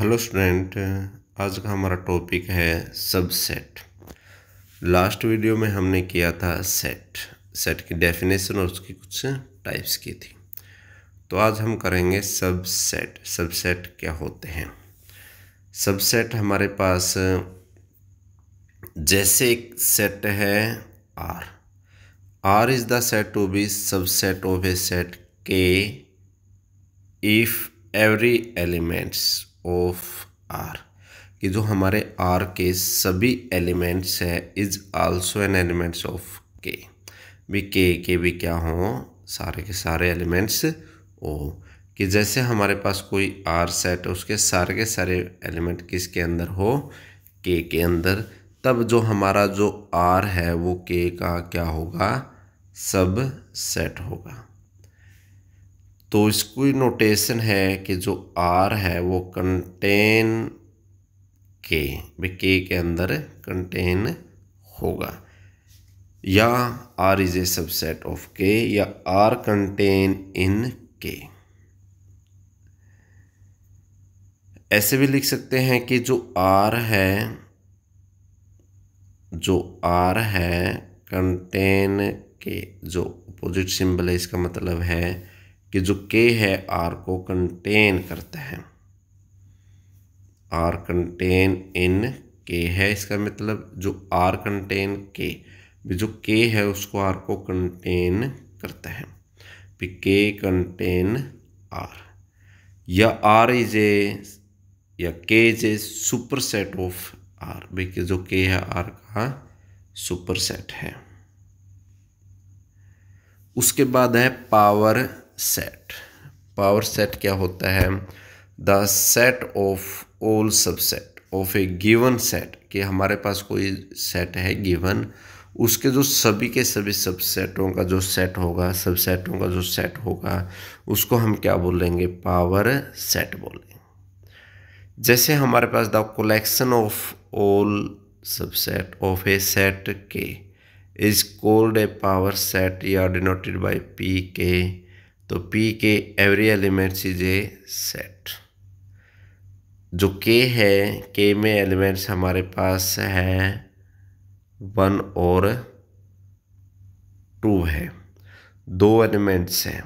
hello student आज का हमारा टॉपिक है सबसेट लास्ट वीडियो में हमने किया था सेट सेट की डेफिनेशन और उसकी कुछ टाइप्स की थी तो आज हम करेंगे सबसेट सबसेट क्या होते हैं सबसेट हमारे पास जैसे एक सेट है R R is the set to be subset of a set K if every elements of R कि जो हमारे आर के सभी एलिमेंट्स है is also an elements of K भी के के भी क्या हो सारे के सारे एलिमेंट्स ओ कि जैसे हमारे पास कोई आर सेट उसके सारे के सारे एलिमेंट किसके अंदर हो के के अंदर तब जो हमारा जो आर है वो के का क्या होगा सब सेट होगा तो इसको नोटेशन है कि जो आर है वो कंटेन के भाई के के अंदर कंटेन होगा या R is a subset of K या आर कंटेन इन के ऐसे भी लिख सकते हैं कि जो आर है जो आर है कंटेन के जो अपोजिट सिंबल है इसका मतलब है कि जो के है आर को कंटेन करता है आर कंटेन इन के है इसका मतलब जो आर कंटेन के जो के है उसको आर को कंटेन करता है के कंटेन आर या आर इज ए या K is a superset of R भाई जो के है आर का सुपर सेट है उसके बाद है पावर सेट पावर सेट क्या होता है the set of all subset of a given set कि हमारे पास कोई सेट है गिवन उसके जो सभी के सभी सबसेटों का जो सेट होगा सबसेटों का जो सेट होगा उसको हम क्या बोलेंगे पावर सेट बोलेंगे जैसे हमारे पास the collection of all subset of a set K is called a power set या डिनोटेड बाय पी के तो P K every elements is a set जो K है K में एलिमेंट्स हमारे पास है वन और टू है दो एलिमेंट्स हैं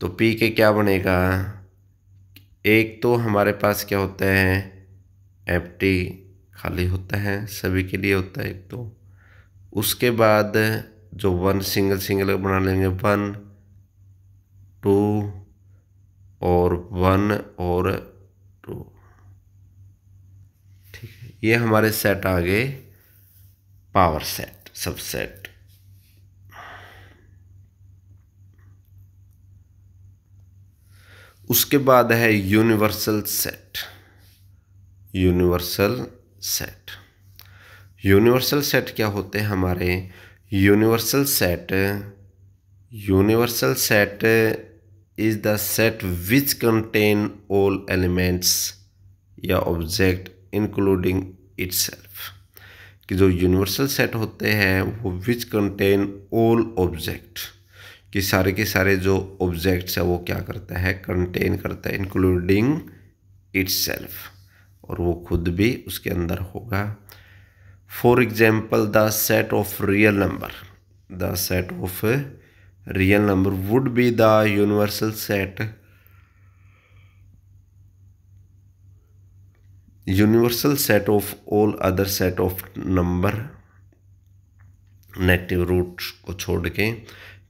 तो P के क्या बनेगा एक तो हमारे पास क्या होता है टी खाली होता है सभी के लिए होता है एक तो उसके बाद जो वन सिंगल सिंगल बना लेंगे वन टू और वन और टू ठीक है ये हमारे सेट आ गए पावर सेट सबसेट उसके बाद है universal set universal set universal set क्या होते हैं हमारे universal set universal set is the set which contain all elements या ऑब्जेक्ट इंक्लूडिंग itself कि जो यूनिवर्सल सेट होते हैं वो विच कंटेन ऑल ऑब्जेक्ट कि सारे के सारे जो ऑब्जेक्ट्स है वो क्या करता है कंटेन करता है इंक्लूडिंग itself और वो खुद भी उसके अंदर होगा for example the set of real number the set of real number would be the universal set universal set of all other set of number negative root को छोड़ के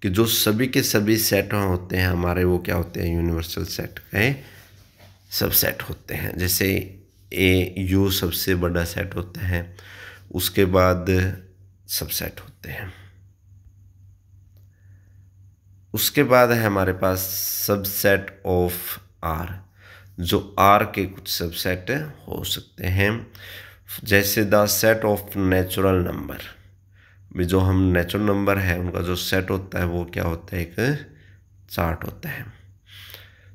कि जो सभी के सभी सेट होते हैं हमारे वो क्या होते हैं यूनिवर्सल सेट के सबसेट होते हैं जैसे ए यू सबसे बड़ा सेट होता है उसके बाद सबसेट होते हैं उसके बाद है हमारे पास सबसेट ऑफ आर जो आर के कुछ सबसेट हो सकते हैं जैसे the set of natural number भी जो हम नेचुरल नंबर है उनका जो सेट होता है वो क्या होता है एक चार्ट होता है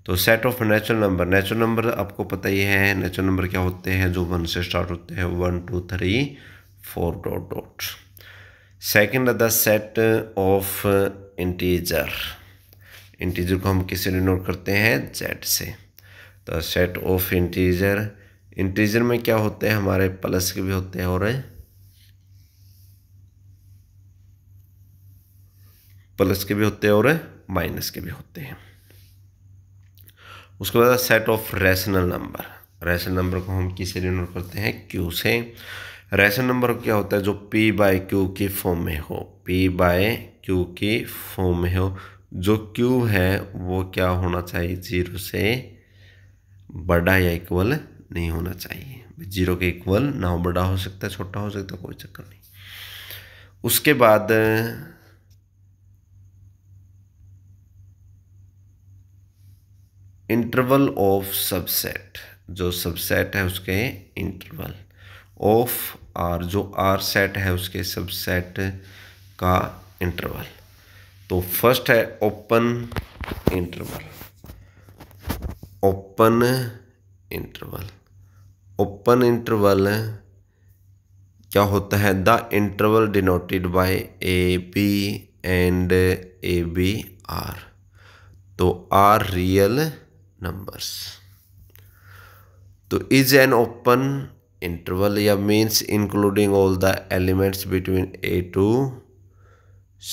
तो set of natural number natural number आपको पता ही है नेचुरल नंबर क्या होते हैं जो वन से स्टार्ट होते हैं one two three four dot dot second the set of integer integer को हम किसे डिनोट करते हैं जेड से तो सेट ऑफ इंटीजर इंटीजर में क्या होते हैं हमारे प्लस के भी होते हैं और प्लस के भी होते हैं और माइनस के भी होते हैं उसके बाद set of rational number rational number को हम किसे डिनोट करते हैं क्यू से रेशन नंबर क्या होता है जो पी बाय क्यू के फॉर्म में हो पी बाय क्यू के फॉर्म में हो जो क्यू है वो क्या होना चाहिए जीरो से बड़ा या इक्वल नहीं होना चाहिए जीरो के इक्वल ना हो बड़ा हो सकता है छोटा हो सकता है कोई चक्कर नहीं उसके बाद इंटरवल ऑफ सबसेट जो सबसेट है उसके इंटरवल ऑफ आर जो आर सेट है उसके सबसेट का इंटरवल तो फर्स्ट है open interval open interval open interval क्या होता है the interval denoted by A B and A B are तो आर रियल नंबर्स तो इज एन ओपन इंटरवल या means including all the elements between A to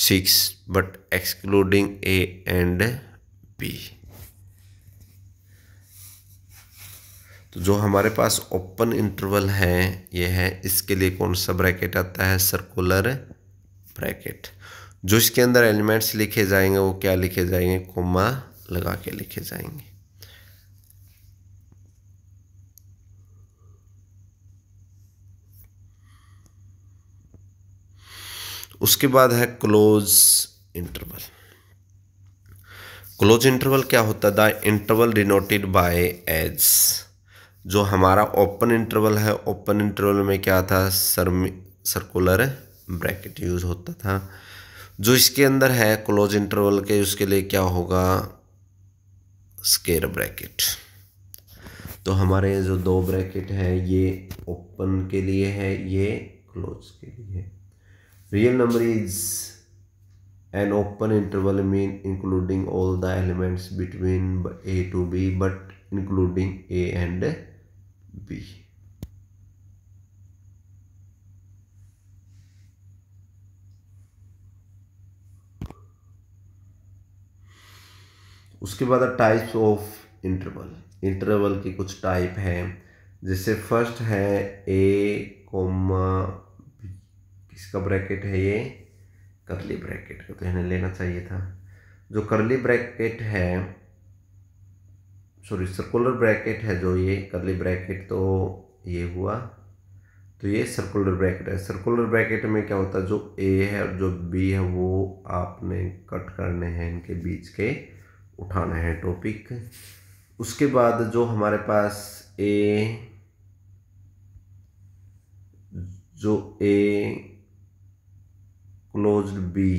six but excluding A and B तो जो हमारे पास open interval है ये है इसके लिए कौन सा ब्रैकेट आता है सर्कुलर ब्रैकेट जो इसके अंदर एलिमेंट्स लिखे जाएंगे वो क्या लिखे जाएंगे कोमा लगा के लिखे जाएंगे उसके बाद है क्लोज इंटरवल क्लोज इंटरवल क्या होता है the interval denoted by edge जो हमारा ओपन इंटरवल है ओपन इंटरवल में क्या था सर सर्कुलर ब्रैकेट यूज होता था जो इसके अंदर है क्लोज इंटरवल के उसके लिए क्या होगा स्केयर ब्रैकेट तो हमारे जो दो ब्रैकेट है ये ओपन के लिए है ये क्लोज के लिए है real number is an open interval mean including all the elements between a to b but including a and b उसके बाद टाइप्स ऑफ इंटरवल इंटरवल के कुछ टाइप हैं जैसे फर्स्ट है ए कोमा किसका ब्रैकेट है ये करली ब्रैकेट का तो इन्हें लेना चाहिए था जो करली ब्रैकेट है सॉरी सर्कुलर ब्रैकेट है जो ये करली ब्रैकेट तो ये हुआ तो ये सर्कुलर ब्रैकेट है सर्कुलर ब्रैकेट में क्या होता है जो ए है और जो बी है वो आपने कट करने हैं इनके बीच के उठाना है टॉपिक उसके बाद जो हमारे पास ए जो ए क्लोज बी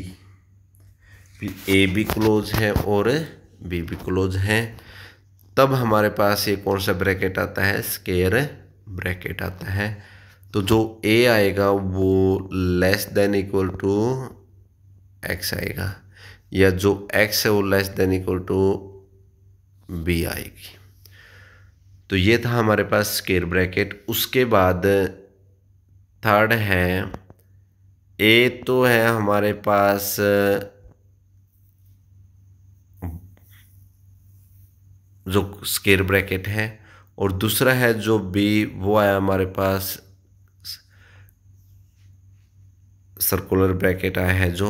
ए भी क्लोज है और बी भी क्लोज है तब हमारे पास ये कौन सा ब्रैकेट आता है स्केयर ब्रैकेट आता है तो जो ए आएगा वो less than equal to X आएगा या जो एक्स है वो less than equal to B आएगी तो ये था हमारे पास स्केयर ब्रैकेट उसके बाद थर्ड है ए तो है हमारे पास जो स्केयर ब्रैकेट है और दूसरा है जो बी वो आया हमारे पास सर्कुलर ब्रैकेट आया है जो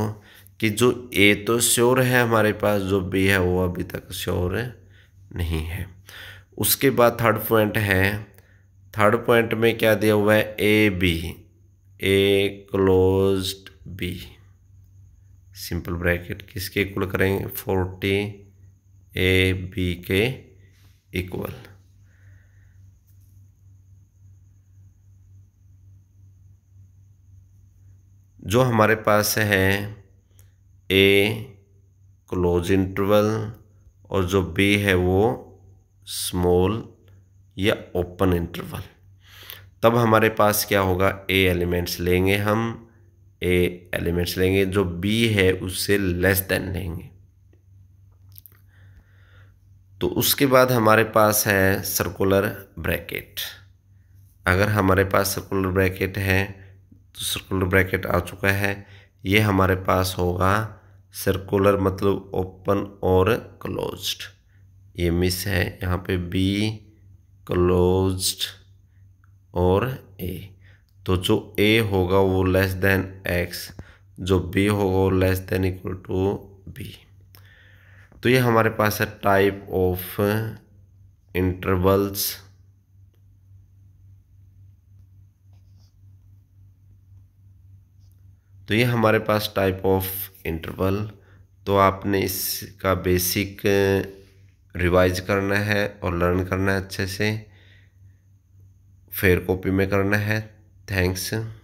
कि जो ए तो श्योर है हमारे पास जो बी है वो अभी तक श्योर नहीं है उसके बाद थर्ड पॉइंट है थर्ड पॉइंट में क्या दिया हुआ है A B A close B simple bracket किसके इक्वल करेंगे फोर्टी ए बी के इक्वल जो हमारे पास है ए क्लोज इंटरवल और जो बी है वो स्मॉल या ओपन इंटरवल तब हमारे पास क्या होगा ए एलिमेंट्स लेंगे हम ए एलिमेंट्स लेंगे जो बी है उससे लेस देन लेंगे तो उसके बाद हमारे पास है सर्कुलर ब्रैकेट अगर हमारे पास सर्कुलर ब्रैकेट है तो सर्कुलर ब्रैकेट आ चुका है ये हमारे पास होगा सर्कुलर मतलब ओपन और क्लोज्ड ये मिस है यहाँ पे बी क्लोज्ड और ए तो जो ए होगा वो लेस देन एक्स जो बी होगा वो less than equal to B तो ये हमारे पास है टाइप ऑफ इंटरवल्स तो ये हमारे पास टाइप ऑफ इंटरवल तो आपने इसका बेसिक रिवाइज करना है और लर्न करना है अच्छे से फिर कॉपी में करना है थैंक्स